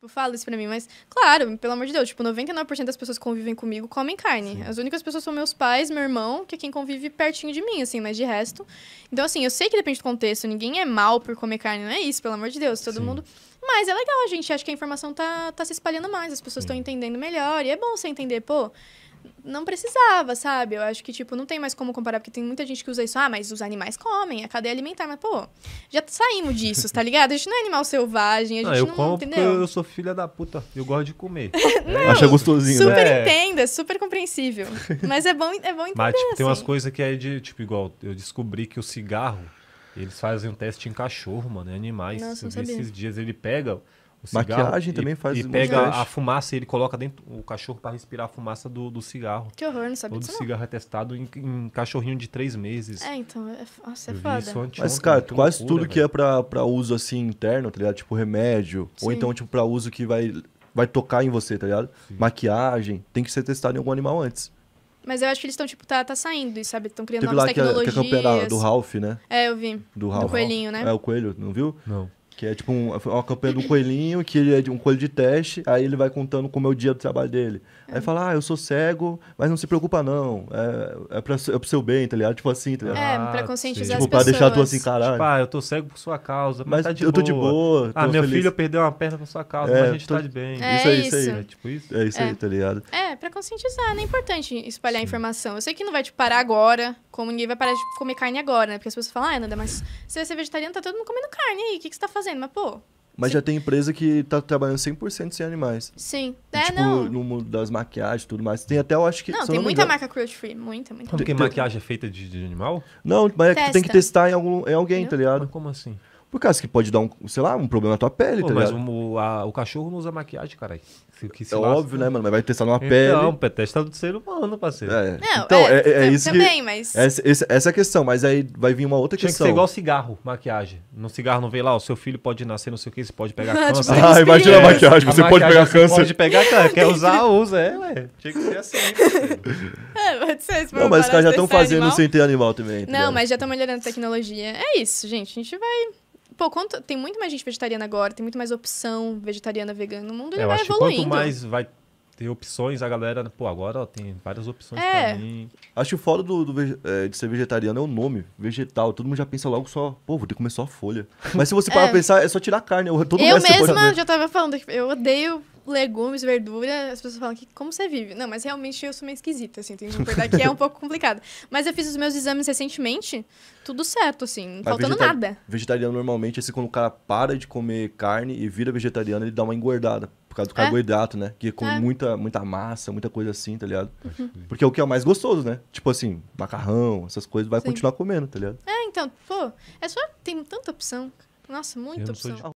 Tipo, fala isso pra mim, mas, claro, pelo amor de Deus, tipo, 99% das pessoas que convivem comigo comem carne. Sim. As únicas pessoas são meus pais, meu irmão, que é quem convive pertinho de mim, assim, mas de resto. Então, assim, eu sei que depende do contexto, ninguém é mal por comer carne, não é isso, pelo amor de Deus, todo Sim. mundo. Mas é legal, gente, acho que a informação tá, tá se espalhando mais, as pessoas estão entendendo melhor, e é bom você entender, pô não precisava, sabe? Eu acho que, tipo, não tem mais como comparar, porque tem muita gente que usa isso. Ah, mas os animais comem, a cadeia alimentar. Mas, pô, já saímos disso, tá ligado? A gente não é animal selvagem, a gente não, eu não como entendeu? Eu sou filha da puta, eu gosto de comer. É. não, Acha gostosinho, né? super né? entenda, super compreensível. Mas é bom, é bom entender, Mas, tipo, assim. tem umas assim. coisas que é de, tipo, igual, eu descobri que o cigarro, eles fazem um teste em cachorro, mano, em animais. Nossa, sabia. esses dias, ele pega Maquiagem também faz E pega a fumaça e ele coloca dentro o cachorro para respirar a fumaça do, do cigarro. Que horror, não sabia Todo disso. Todo cigarro é testado em, em, cachorrinho de três meses. É, então, é, nossa, é foda. Mas, cara, quase loucura, tudo véio. que é pra, uso assim interno, tá ligado? Tipo remédio, Sim. ou então, tipo, pra uso que vai, vai tocar em você, tá ligado? Sim. Maquiagem, tem que ser testado em algum animal antes. Mas eu acho que eles estão, tipo, tá, tá saindo e, sabe, estão criando Teve novas lá tecnologias. Que a, que a campanha do Ralph, né? É, eu vi. Do Ralph. Do coelhinho, né? É, o coelho, não viu? Não. Que é tipo um, é uma campanha do coelhinho, que ele é de um coelho de teste, aí ele vai contando como é o dia do trabalho dele. É. Aí fala, ah, eu sou cego, mas não se preocupa não. É, é, pra, é pro seu bem, tá ligado? Tipo assim, tá ligado? É, ah, pra conscientizar tipo, as pessoas. pra deixar tu assim, caralho. Tipo, ah, eu tô cego por sua causa, mas, mas tá de eu boa. tô de boa. Ah, meu feliz. filho perdeu uma perna por sua causa, é, mas a gente tô... tá de bem. É isso aí, isso aí. É, é tipo isso? É isso aí, é. tá ligado? É, pra conscientizar, não É importante espalhar Sim. informação. Eu sei que não vai te parar agora, como ninguém vai parar de comer carne agora, né? Porque as pessoas falam, ah, Nanda, mas você vai é ser vegetariano, tá todo mundo comendo carne aí, o que, que você tá fazendo? Mas, pô, mas já tem empresa que tá trabalhando 100% sem animais. Sim. E, é, tipo, não. no mundo das maquiagens e tudo mais. Tem até, eu acho que... Não, tem não muita marca cruelty free. Muita, muita. Porque tem, maquiagem é feita de, de animal? Não, mas é Testa. tem que testar em, algum, em alguém, tá Entendeu? tá ligado? Mas como assim? Por causa que pode dar um, sei lá, um problema na tua pele, Pô, tá mas o, a- o cachorro não usa maquiagem, caralho. É lasca. óbvio, né, mano? Mas vai testar numa então, pele. Não, é testa do ser humano, parceiro. É. Não, então, é, é, é, é isso também, que... mas... Essa, essa é a questão, mas aí vai vir uma outra Tinha que questão. ser igual cigarro, maquiagem. No cigarro não vem lá, o seu filho pode nascer, não sei o que, você pode pegar tipo, câncer. Ah, imagina a maquiagem, você pode pegar câncer. Pode pegar câncer, quer usar, usa, é, ué. Tinha que ser assim. Né, é, pode ser, se Não, mas os caras já estão fazendo sem ter animal também. Não, mas já estão melhorando a tecnologia. É isso, gente. A gente vai pô, quanto, tem muito mais gente vegetariana agora, tem muito mais opção vegetariana, vegana. no mundo ele é, vai acho evoluindo. Que quanto mais vai ter opções, a galera, pô, agora ó, tem várias opções é. pra mim. Acho que o foda do, do é, de ser vegetariano é o nome, vegetal. Todo mundo já pensa logo só, pô, vou ter que comer só a folha. Mas se você parar é. pensar, é só tirar carne. Todo eu mesma já tava falando, eu odeio legumes, verdura, as pessoas falam que como você vive? Não, mas realmente eu sou meio esquisita, assim, tem que concordar que é um pouco complicado. Mas eu fiz os meus exames recentemente, tudo certo, assim, não faltando nada. Vegetariano normalmente, assim, quando o cara para de comer carne e vira vegetariano, ele dá uma engordada. Por causa do é? carboidrato, né? Que come é. muita, muita massa, muita coisa assim, tá ligado? Uhum. uhum. Porque é o que é mais gostoso, né? Tipo assim, macarrão, essas coisas, vai Sim. continuar comendo, tá ligado? É, então, pô, é só. Tem tanta opção. Nossa, muita opção.